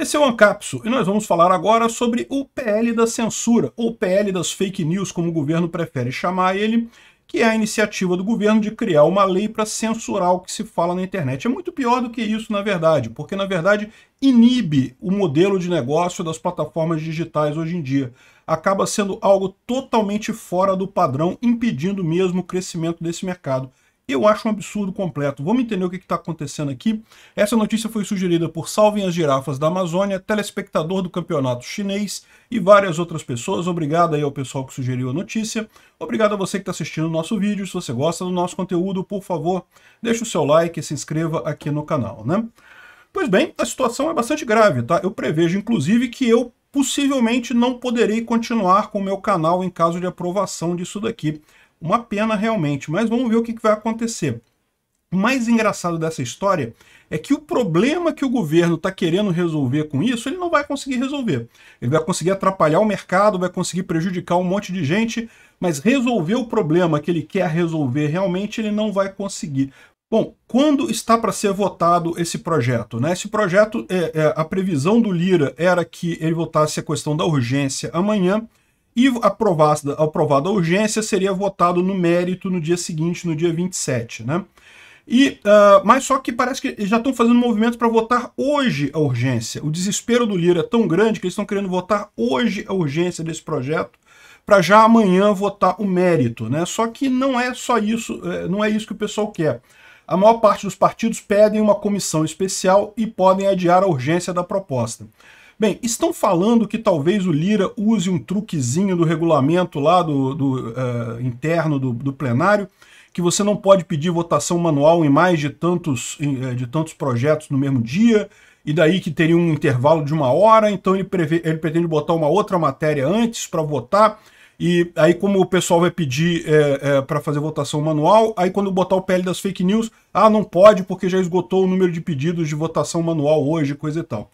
Esse é o Ancapso e nós vamos falar agora sobre o PL da censura, ou PL das fake news, como o governo prefere chamar ele, que é a iniciativa do governo de criar uma lei para censurar o que se fala na internet. É muito pior do que isso, na verdade, porque, na verdade, inibe o modelo de negócio das plataformas digitais hoje em dia. Acaba sendo algo totalmente fora do padrão, impedindo mesmo o crescimento desse mercado. Eu acho um absurdo completo. Vamos entender o que está acontecendo aqui? Essa notícia foi sugerida por Salvem as Girafas da Amazônia, telespectador do campeonato chinês e várias outras pessoas. Obrigado aí ao pessoal que sugeriu a notícia. Obrigado a você que está assistindo o nosso vídeo. Se você gosta do nosso conteúdo, por favor, deixe o seu like e se inscreva aqui no canal, né? Pois bem, a situação é bastante grave, tá? Eu prevejo, inclusive, que eu possivelmente não poderei continuar com o meu canal em caso de aprovação disso daqui. Uma pena realmente, mas vamos ver o que, vai acontecer. O mais engraçado dessa história é que o problema que o governo está querendo resolver com isso, ele não vai conseguir resolver. Ele vai conseguir atrapalhar o mercado, vai conseguir prejudicar um monte de gente, mas resolver o problema que ele quer resolver realmente, ele não vai conseguir. Bom, quando está para ser votado esse projeto? Né? Esse projeto, é, é, a previsão do Lira era que ele votasse a questão da urgência amanhã, e aprovada, aprovada a urgência, seria votado no mérito no dia seguinte, no dia 27, né? E, uh, mas só que parece que já estão fazendo movimentos para votar hoje a urgência. O desespero do Lira é tão grande que eles estão querendo votar hoje a urgência desse projeto para já amanhã votar o mérito, né? Só que não é só isso, é, não é isso que o pessoal quer. A maior parte dos partidos pedem uma comissão especial e podem adiar a urgência da proposta. Bem, estão falando que talvez o Lira use um truquezinho do regulamento lá do, do uh, interno do, do plenário, que você não pode pedir votação manual em mais de tantos, eh, de tantos projetos no mesmo dia, e daí que teria um intervalo de uma hora, então ele, prevê, ele pretende botar uma outra matéria antes para votar, e aí como o pessoal vai pedir é, eh, é, para fazer votação manual, aí quando botar o PL das fake news, ah, não pode porque já esgotou o número de pedidos de votação manual hoje, coisa e tal.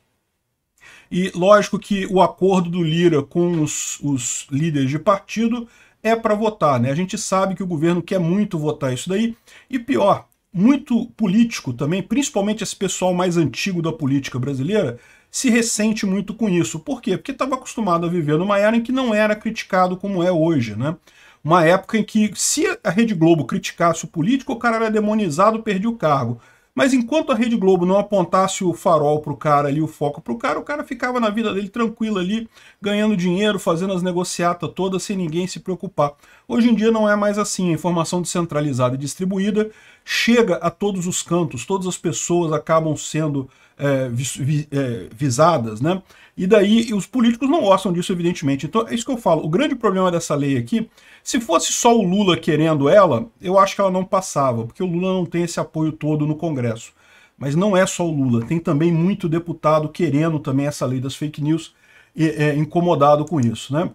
E lógico que o acordo do Lira com os, os líderes de partido é para votar. Né? A gente sabe que o governo quer muito votar isso daí. E pior, muito político também, principalmente esse pessoal mais antigo da política brasileira, se ressente muito com isso. Por quê? Porque estava acostumado a viver numa era em que não era criticado como é hoje, né? Uma época em que, se a Rede Globo criticasse o político, o cara era demonizado, perdia o cargo. Mas enquanto a Rede Globo não apontasse o farol para o cara ali, o foco para o cara, o cara ficava na vida dele tranquilo ali, ganhando dinheiro, fazendo as negociatas todas, sem ninguém se preocupar. Hoje em dia não é mais assim, a informação descentralizada e distribuída chega a todos os cantos, todas as pessoas acabam sendo é, vis, vi, é, visadas, né? E daí os políticos não gostam disso, evidentemente. Então é isso que eu falo. O grande problema dessa lei aqui, se fosse só o Lula querendo ela, eu acho que ela não passava, porque o Lula não tem esse apoio todo no Congresso. Mas não é só o Lula, tem também muito deputado querendo também essa lei das fake news, e, é, incomodado com isso, né?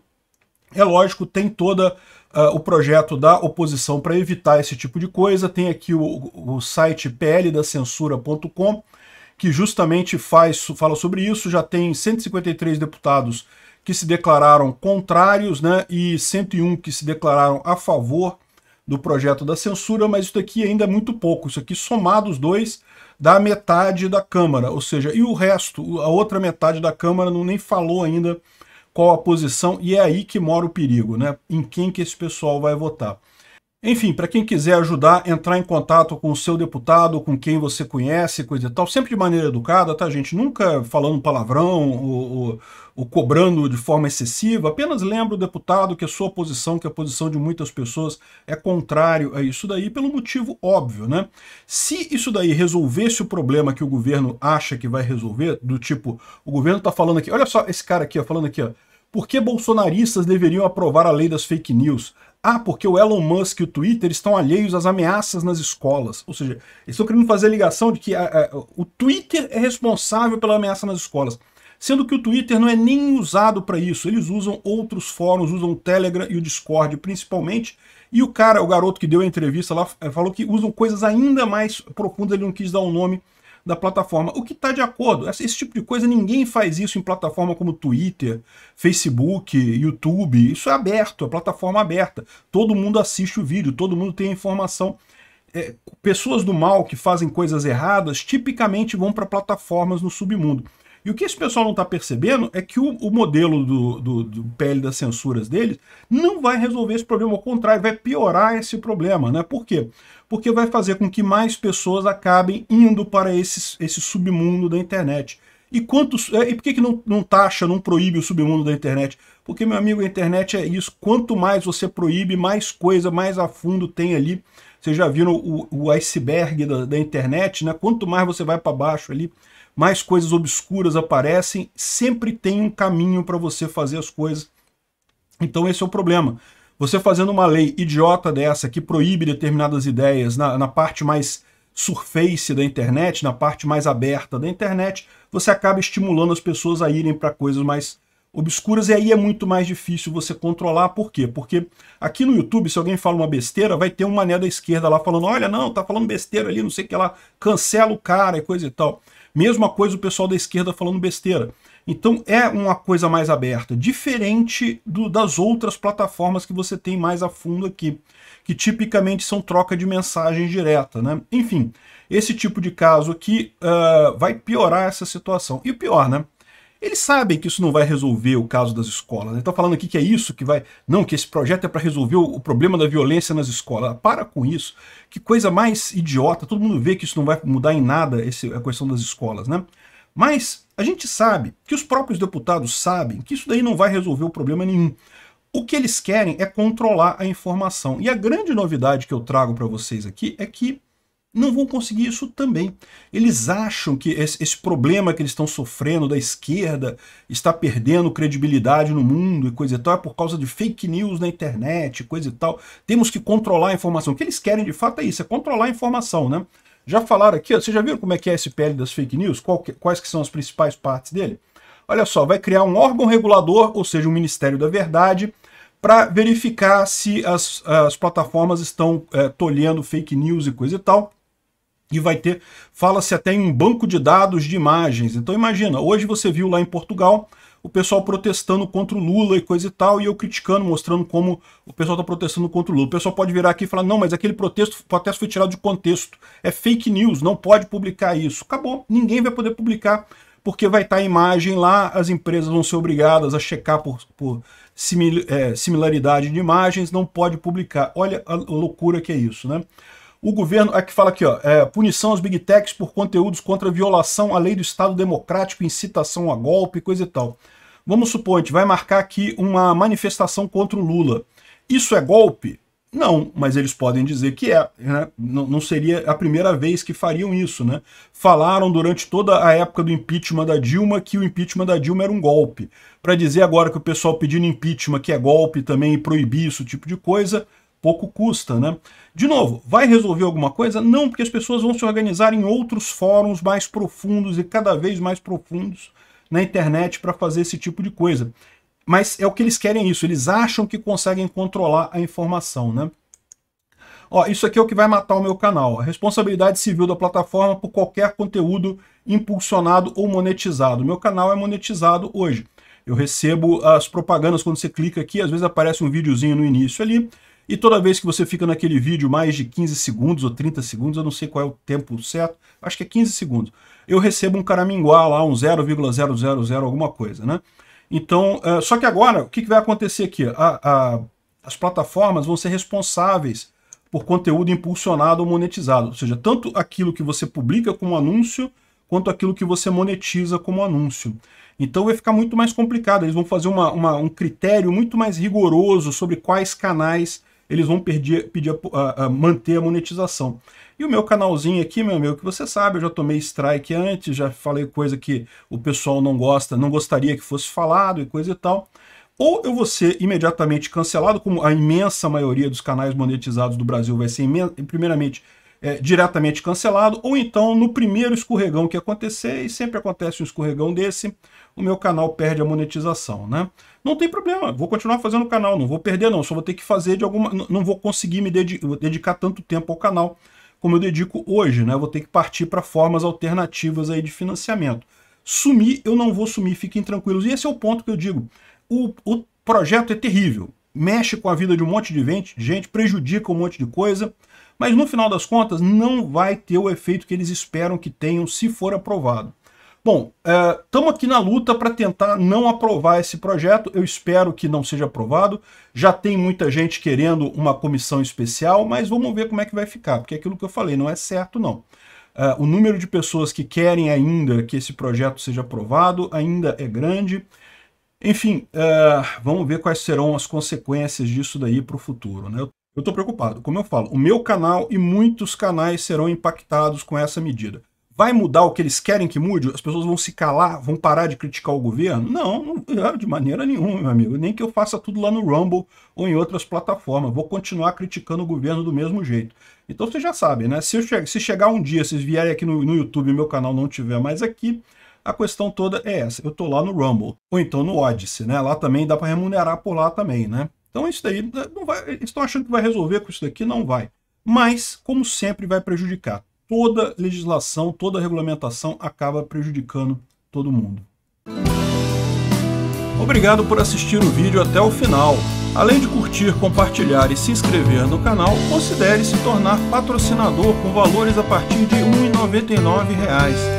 É lógico, tem toda uh, o projeto da oposição para evitar esse tipo de coisa. Tem aqui o, o site pldacensura.com, que justamente faz, fala sobre isso, já tem 153 deputados que se declararam contrários né, e 101 que se declararam a favor do projeto da censura, mas isso daqui ainda é muito pouco. Isso aqui, somado os dois, dá metade da Câmara, ou seja, e o resto, a outra metade da Câmara não nem falou ainda qual a posição, e é aí que mora o perigo, né? Em quem que esse pessoal vai votar. Enfim, para quem quiser ajudar, entrar em contato com o seu deputado, com quem você conhece, coisa e tal, sempre de maneira educada, tá, gente? Nunca falando palavrão ou, ou, ou cobrando de forma excessiva. Apenas lembra o deputado que a sua posição, que a posição de muitas pessoas é contrário a isso daí, pelo motivo óbvio, né? Se isso daí resolvesse o problema que o governo acha que vai resolver, do tipo, o governo tá falando aqui, olha só esse cara aqui, ó, falando aqui, ó, por que bolsonaristas deveriam aprovar a lei das fake news? Ah, porque o Elon Musk e o Twitter estão alheios às ameaças nas escolas. Ou seja, eles estão querendo fazer a ligação de que a, a, o Twitter é responsável pela ameaça nas escolas. Sendo que o Twitter não é nem usado para isso. Eles usam outros fóruns, usam o Telegram e o Discord principalmente. E o cara, o garoto que deu a entrevista lá, é, falou que usam coisas ainda mais profundas, ele não quis dar um nome da plataforma, o que está de acordo. Esse, esse tipo de coisa, ninguém faz isso em plataforma como Twitter, Facebook, YouTube. Isso é aberto, é plataforma aberta. Todo mundo assiste o vídeo, todo mundo tem a informação. É, pessoas do mal que fazem coisas erradas tipicamente vão para plataformas no submundo. E o que esse pessoal não está percebendo é que o, o modelo do, do, do, PL das censuras deles não vai resolver esse problema, ao contrário, vai piorar esse problema. Né? Por quê? Porque vai fazer com que mais pessoas acabem indo para esse, esse submundo da internet. E, quantos, é, e por que, que não, não taxa, não proíbe o submundo da internet? Porque, meu amigo, a internet é isso. Quanto mais você proíbe, mais coisa, mais a fundo tem ali. Vocês já viram o, o iceberg da, da internet, né? Quanto mais você vai para baixo ali, mais coisas obscuras aparecem, sempre tem um caminho para você fazer as coisas. Então esse é o problema. Você fazendo uma lei idiota dessa, que proíbe determinadas ideias na, na parte mais surface da internet, na parte mais aberta da internet, você acaba estimulando as pessoas a irem para coisas mais obscuras e aí é muito mais difícil você controlar. Por quê? Porque aqui no YouTube, se alguém fala uma besteira, vai ter um mané da esquerda lá falando, olha, não, tá falando besteira ali, não sei o que lá, cancela o cara e coisa e tal. Mesma coisa o pessoal da esquerda falando besteira. Então é uma coisa mais aberta, diferente do, das outras plataformas que você tem mais a fundo aqui, que tipicamente são troca de mensagens direta, né? Enfim, esse tipo de caso aqui uh, vai piorar essa situação. E o pior, né? Eles sabem que isso não vai resolver o caso das escolas. Né? Estão falando aqui que é isso que vai. Não, que esse projeto é para resolver o problema da violência nas escolas. Para com isso. Que coisa mais idiota. Todo mundo vê que isso não vai mudar em nada esse, a questão das escolas, né? Mas a gente sabe que os próprios deputados sabem que isso daí não vai resolver o problema nenhum. O que eles querem é controlar a informação. E a grande novidade que eu trago para vocês aqui é que não vão conseguir isso também. Eles acham que esse, problema que eles estão sofrendo da esquerda está perdendo credibilidade no mundo e coisa e tal, é por causa de fake news na internet, coisa e tal. Temos que controlar a informação. O que eles querem de fato é isso, é controlar a informação, né? Já falaram aqui, ó, vocês já viram como é que é esse PL das fake news? Que, quais que são as principais partes dele? Olha só, vai criar um órgão regulador, ou seja, um Ministério da Verdade, para verificar se as, as plataformas estão é, tolhendo fake news e coisa e tal e vai ter, fala-se até em um banco de dados de imagens. Então imagina, hoje você viu lá em Portugal o pessoal protestando contra o Lula e coisa e tal, e eu criticando, mostrando como o pessoal está protestando contra o Lula. O pessoal pode virar aqui e falar, não, mas aquele protesto, protesto foi tirado de contexto, é fake news, não pode publicar isso. Acabou, ninguém vai poder publicar, porque vai estar tá a imagem lá, as empresas vão ser obrigadas a checar por, por simil, é, similaridade de imagens, não pode publicar. Olha a loucura que é isso, né? O governo, aqui fala aqui, ó, é, punição aos big techs por conteúdos contra violação à lei do Estado Democrático, incitação a golpe, coisa e tal. Vamos supor, a gente vai marcar aqui uma manifestação contra o Lula. Isso é golpe? Não, mas eles podem dizer que é. Né? Não seria a primeira vez que fariam isso. Né? Falaram durante toda a época do impeachment da Dilma que o impeachment da Dilma era um golpe. Para dizer agora que o pessoal pedindo impeachment que é golpe também e proibir isso, tipo de coisa, pouco custa, né? De novo, vai resolver alguma coisa? Não, porque as pessoas vão se organizar em outros fóruns mais profundos e cada vez mais profundos na internet para fazer esse tipo de coisa. Mas é o que eles querem isso, eles acham que conseguem controlar a informação, né? Ó, isso aqui é o que vai matar o meu canal. A responsabilidade civil da plataforma por qualquer conteúdo impulsionado ou monetizado. Meu canal é monetizado hoje. Eu recebo as propagandas quando você clica aqui, às vezes aparece um videozinho no início ali, e toda vez que você fica naquele vídeo mais de 15 segundos ou 30 segundos, eu não sei qual é o tempo certo, acho que é 15 segundos, eu recebo um caraminguá lá, um 0,000 alguma coisa, né? Então, eh, só que agora, o que, que vai acontecer aqui? A, a, as plataformas vão ser responsáveis por conteúdo impulsionado ou monetizado, ou seja, tanto aquilo que você publica como anúncio, quanto aquilo que você monetiza como anúncio. Então vai ficar muito mais complicado, eles vão fazer uma, uma, um critério muito mais rigoroso sobre quais canais eles vão pedir, pedir a, a manter a monetização. E o meu canalzinho aqui, meu amigo, que você sabe, eu já tomei strike antes, já falei coisa que o pessoal não gosta, não gostaria que fosse falado e coisa e tal. Ou eu vou ser imediatamente cancelado, como a imensa maioria dos canais monetizados do Brasil vai ser, primeiramente, é, diretamente cancelado, ou então no primeiro escorregão que acontecer, e sempre acontece um escorregão desse, o meu canal perde a monetização, né? Não tem problema, vou continuar fazendo o canal, não vou perder não, só vou ter que fazer de alguma... não vou conseguir me dedicar tanto tempo ao canal como eu dedico hoje, né? vou ter que partir para formas alternativas aí de financiamento. Sumir, eu não vou sumir, fiquem tranquilos. E esse é o ponto que eu digo. O, o projeto é terrível, mexe com a vida de um monte de gente prejudica um monte de coisa, mas no final das contas, não vai ter o efeito que eles esperam que tenham se for aprovado. Bom, estamos é, aqui na luta para tentar não aprovar esse projeto. Eu espero que não seja aprovado. Já tem muita gente querendo uma comissão especial, mas vamos ver como é que vai ficar, porque é aquilo que eu falei não é certo, não. É, o número de pessoas que querem ainda que esse projeto seja aprovado ainda é grande. Enfim, vamos ver quais serão as consequências disso daí para o futuro. Né? Eu estou preocupado. Como eu falo, o meu canal e muitos canais serão impactados com essa medida. Vai mudar o que eles querem que mude? As pessoas vão se calar? Vão parar de criticar o governo? Não, não ah, de maneira nenhuma, meu amigo. Nem que eu faça tudo lá no Rumble ou em outras plataformas. Vou continuar criticando o governo do mesmo jeito. Então vocês já sabem, né? Se, che se chegar um dia, vocês vierem aqui no, no YouTube e meu canal não tiver mais aqui, a questão toda é essa. Eu estou lá no Rumble. Ou então no Odyssey, né? Lá também dá para remunerar por lá também, né? Então isso daí né, não vai, eles estão achando que vai resolver com isso daqui, não vai. Mas, como sempre, vai prejudicar. Toda legislação, toda regulamentação acaba prejudicando todo mundo. Obrigado por assistir o vídeo até o final. Além de curtir, compartilhar e se inscrever no canal, considere se tornar patrocinador com valores a partir de R$ 1,99